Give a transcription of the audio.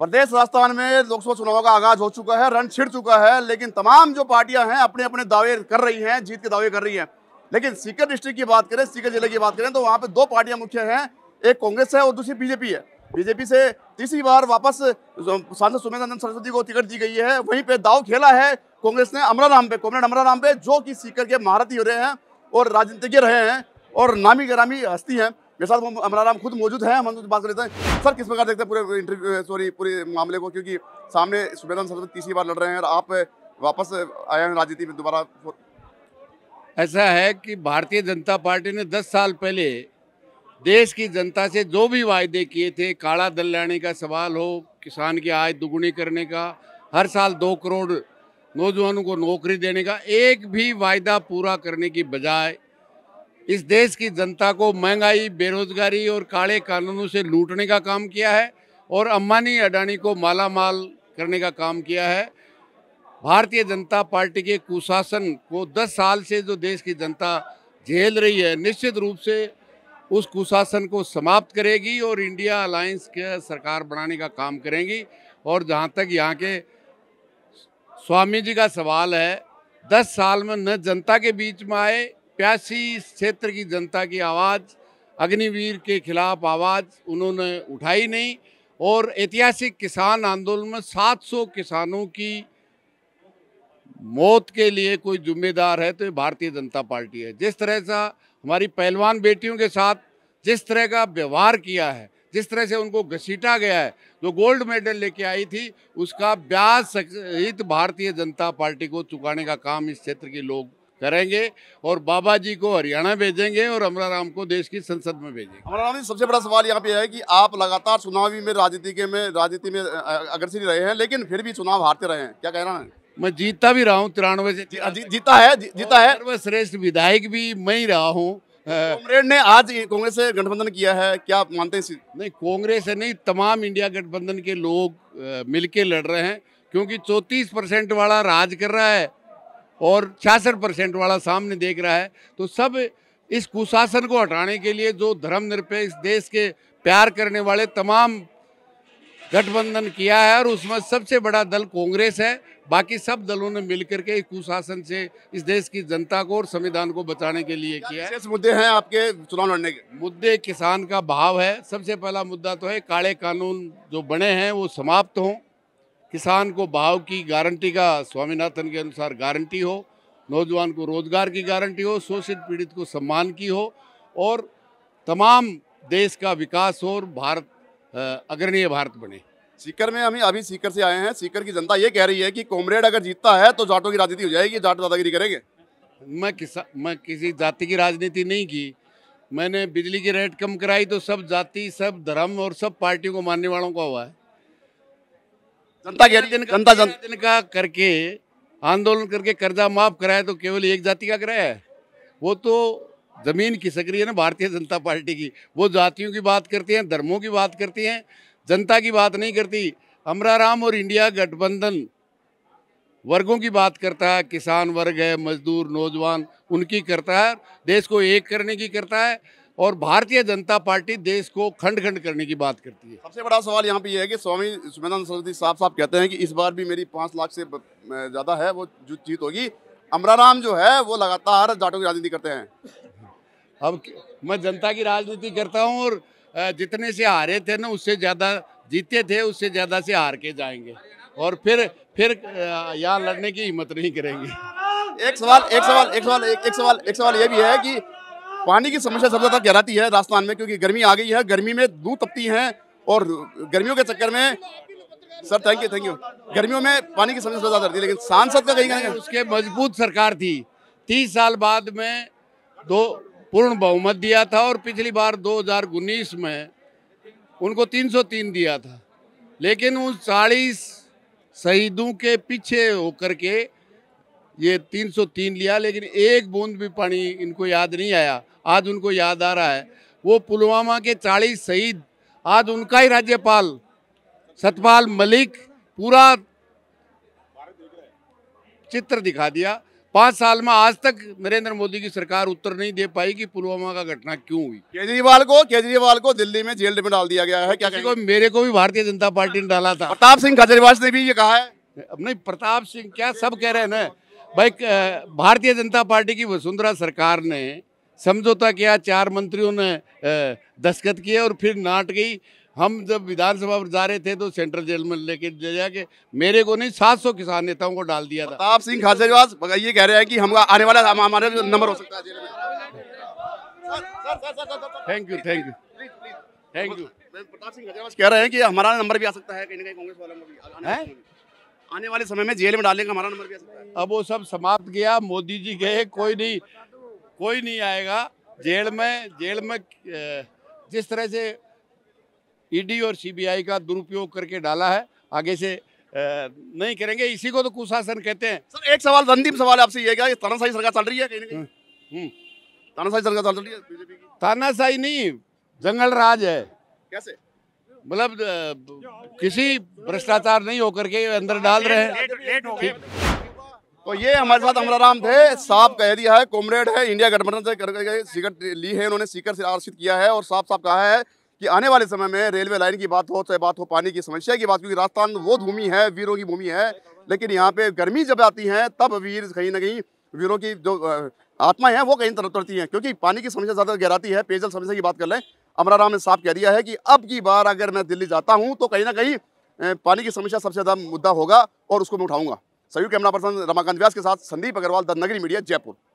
प्रदेश राजस्थान में लोकसभा चुनाव का आगाज हो चुका है रन छिड़ चुका है लेकिन तमाम जो पार्टियां हैं अपने अपने दावे कर रही हैं जीत के दावे कर रही हैं लेकिन सीकर डिस्ट्रिक्ट की बात करें सीकर जिले की बात करें तो वहाँ पे दो पार्टियां मुख्य हैं एक कांग्रेस है और दूसरी बीजेपी है बीजेपी से तीसरी बार वापस सांसद सुमेंद्र सरस्वती को टिकट दी गई है वहीं पर दाव खेला है कांग्रेस ने अमरा राम पे कॉमरेड अमरा राम पे जो कि सीकर के महारथी हो रहे हैं और राजनीतिज्ञ रहे हैं और नामी गरामी हस्ती हैं मेरे साथ अमरा राम खुद मौजूद है हम बात कर लेते हैं सर किस प्रकार देखते हैं पूरे इंटरव्यू सॉरी पूरे मामले को क्योंकि सामने सुबेदन सर तो तीसरी बार लड़ रहे हैं और आप वापस आए हैं राजनीति में दोबारा ऐसा है कि भारतीय जनता पार्टी ने 10 साल पहले देश की जनता से जो भी वायदे किए थे काला दल लाने का सवाल हो किसान की आय दुगुनी करने का हर साल दो करोड़ नौजवानों को नौकरी देने का एक भी वायदा पूरा करने की बजाय इस देश की जनता को महंगाई बेरोजगारी और काले कानूनों से लूटने का काम किया है और अम्बानी अडानी को माला माल करने का काम किया है भारतीय जनता पार्टी के कुशासन को 10 साल से जो देश की जनता झेल रही है निश्चित रूप से उस कुशासन को समाप्त करेगी और इंडिया अलायंस के सरकार बनाने का काम करेंगी और जहाँ तक यहाँ के स्वामी जी का सवाल है दस साल में न जनता के बीच में आए प्यासी क्षेत्र की जनता की आवाज़ अग्निवीर के खिलाफ आवाज़ उन्होंने उठाई नहीं और ऐतिहासिक किसान आंदोलन में 700 किसानों की मौत के लिए कोई जिम्मेदार है तो ये भारतीय जनता पार्टी है जिस तरह से हमारी पहलवान बेटियों के साथ जिस तरह का व्यवहार किया है जिस तरह से उनको घसीटा गया है जो गोल्ड मेडल लेके आई थी उसका ब्याज सहित भारतीय जनता पार्टी को चुकाने का काम इस क्षेत्र के लोग करेंगे और बाबा जी को हरियाणा भेजेंगे और अमरा राम को देश की संसद में भेजेंगे अमरा राम जी सबसे बड़ा सवाल यहाँ पे है कि आप लगातार चुनावी में राजनीति के में राजनीति में अग्रसर रहे हैं लेकिन फिर भी चुनाव हारते रहे हैं क्या कहना है मैं जीता भी रहा हूँ तिरानवे से हाँ, जीता है जीता है मैं श्रेष्ठ विधायक भी मैं ही रहा हूँ कांग्रेस ने आज कांग्रेस से गठबंधन किया है क्या आप मानते हैं नहीं कांग्रेस से नहीं तमाम इंडिया गठबंधन के लोग मिलके लड़ रहे हैं क्योंकि चौंतीस परसेंट वाला राज कर रहा है और छियासठ परसेंट वाला सामने देख रहा है तो सब इस कुशासन को हटाने के लिए जो धर्मनिरपेक्ष देश के प्यार करने वाले तमाम गठबंधन किया है और उसमें सबसे बड़ा दल कांग्रेस है बाकी सब दलों ने मिलकर के कुशासन से इस देश की जनता को और संविधान को बचाने के लिए किया है मुद्दे हैं आपके चुनाव लड़ने के मुद्दे किसान का भाव है सबसे पहला मुद्दा तो है काले कानून जो बने हैं वो समाप्त हों किसान को भाव की गारंटी का स्वामीनाथन के अनुसार गारंटी हो नौजवान को रोजगार की गारंटी हो शोषित पीड़ित को सम्मान की हो और तमाम देश का विकास हो और भारत अग्रणीय भारत बने सीकर में हम अभी सीकर से आए हैं सीकर की जनता ये कह रही है कि कॉमरेड अगर जीतता है तो जाटों की राजनीति हो जाएगी जाट दादागिरी करेंगे मैं किसा मैं किसी जाति की राजनीति नहीं की मैंने बिजली की रेट कम कराई तो सब जाति सब धर्म और सब पार्टियों को मानने वालों का हुआ है जनता जनता जनता का करके आंदोलन करके कर्जा माफ कराया तो केवल एक जाति का कराया है वो तो जमीन की सक्रिय है ना भारतीय जनता पार्टी की वो जातियों की बात करती हैं धर्मों की बात करती हैं जनता की बात नहीं करती अमराराम और इंडिया गठबंधन वर्गों की बात करता है किसान वर्ग है मजदूर नौजवान उनकी करता है देश को एक करने की करता है और भारतीय जनता पार्टी देश को खंड खंड करने की बात करती है सबसे बड़ा सवाल यहाँ पे है कि स्वामी सुमेदान सरस्वती साहब साहब कहते हैं कि इस बार भी मेरी पाँच लाख से ज़्यादा है वो जो जीत होगी अमराराम जो है वो लगातार जाटों की राजनीति करते हैं अब मैं जनता की राजनीति करता हूँ और जितने से हारे थे ना उससे ज़्यादा जीते थे उससे ज़्यादा से हार के जाएंगे और फिर फिर यहाँ लड़ने की हिम्मत नहीं करेंगे एक सवाल एक सवाल एक सवाल एक सवाल एक सवाल ये भी है कि पानी की समस्या सबसे ज़्यादा गहराती है राजस्थान में क्योंकि गर्मी आ गई है गर्मी में दूध तपती हैं और गर्मियों के चक्कर में sir thank you thank you गर्मियों में पानी की समस्या ज़्यादा रहती है लेकिन सांसद का कहीं कहीं उसके मजबूत सरकार थी तीस साल बाद में दो पूर्ण बहुमत दिया था और पिछली बार दो में उनको तीन दिया था लेकिन उन चालीस शहीदों के पीछे होकर के ये 303 लिया लेकिन एक बूंद भी पानी इनको याद नहीं आया आज उनको याद आ रहा है वो पुलवामा के 40 शहीद आज उनका ही राज्यपाल सतपाल मलिक पूरा चित्र दिखा दिया पांच साल में आज तक नरेंद्र मोदी की सरकार उत्तर नहीं दे पाई कि पुलवामा का घटना क्यों हुई केजरीवाल को केजरीवाल को दिल्ली में जेल में डाल दिया गया है क्या को मेरे को भी भारतीय जनता पार्टी ने डाला था प्रताप सिंह केजरीवाल ने भी ये कहा है नहीं प्रताप सिंह क्या सब कह रहे हैं ना भाई भारतीय जनता पार्टी की वसुंधरा सरकार ने समझौता किया चार मंत्रियों ने दस्खत किए और फिर नाट गई हम जब विधानसभा पर जा रहे थे तो सेंट्रल जेल में लेके जाके मेरे को नहीं 700 किसान नेताओं को डाल दिया था प्रताप सिंह खाचरिवास ये कह रहे हैं कि हम आने वाला हमारे नंबर हो सकता है thank you thank you thank you Pratap Singh कह रहे हैं कि हमारा नंबर भी आ सकता है कहीं ना कहीं कांग्रेस वालों का भी आने वाले समय में जेल में डालने का हमारा नंबर भी अब वो सब समाप्त किया मोदी जी गए कोई नहीं कोई नहीं आएगा जेल में जेल में जिस तरह से ईडी e और सीबीआई का दुरुपयोग करके डाला है आगे से नहीं करेंगे इसी को तो कुशासन कहते हैं सर एक सवाल अंतिम सवाल आपसे ये क्या तानाशाही सरकार चल रही है कहीं ना कहीं हम्म, हम्म। तानाशाही सरकार चल रही है तानाशाही नहीं जंगल राज है कैसे मतलब किसी भ्रष्टाचार नहीं होकर के अंदर हाँ, डाल रहे हैं तो ये हमारे साथ अमराराम थे साफ कह दिया है कॉमरेड है इंडिया गठबंधन से करके सीकट ली है उन्होंने सीकर से आरक्षित किया है और साफ साफ कहा है कि आने वाले समय में रेलवे लाइन की बात हो चाहे बात हो पानी की समस्या की बात क्योंकि राजस्थान वो भूमि है वीरों की भूमि है लेकिन यहाँ पे गर्मी जब आती है तब वीर कहीं ना कहीं वीरों की जो आत्मा है वो कहीं तरह तरती है क्योंकि पानी की समस्या ज़्यादा गहराती है पेयजल समस्या की बात कर लें राम ने साफ कह दिया है कि अब की बार अगर मैं दिल्ली जाता हूँ तो कहीं ना कहीं पानी की समस्या सबसे ज़्यादा मुद्दा होगा और उसको मैं उठाऊंगा सभी कैमरा पर्सन रमाकांत व्यास के साथ संदीप अग्रवाल द नगरी मीडिया जयपुर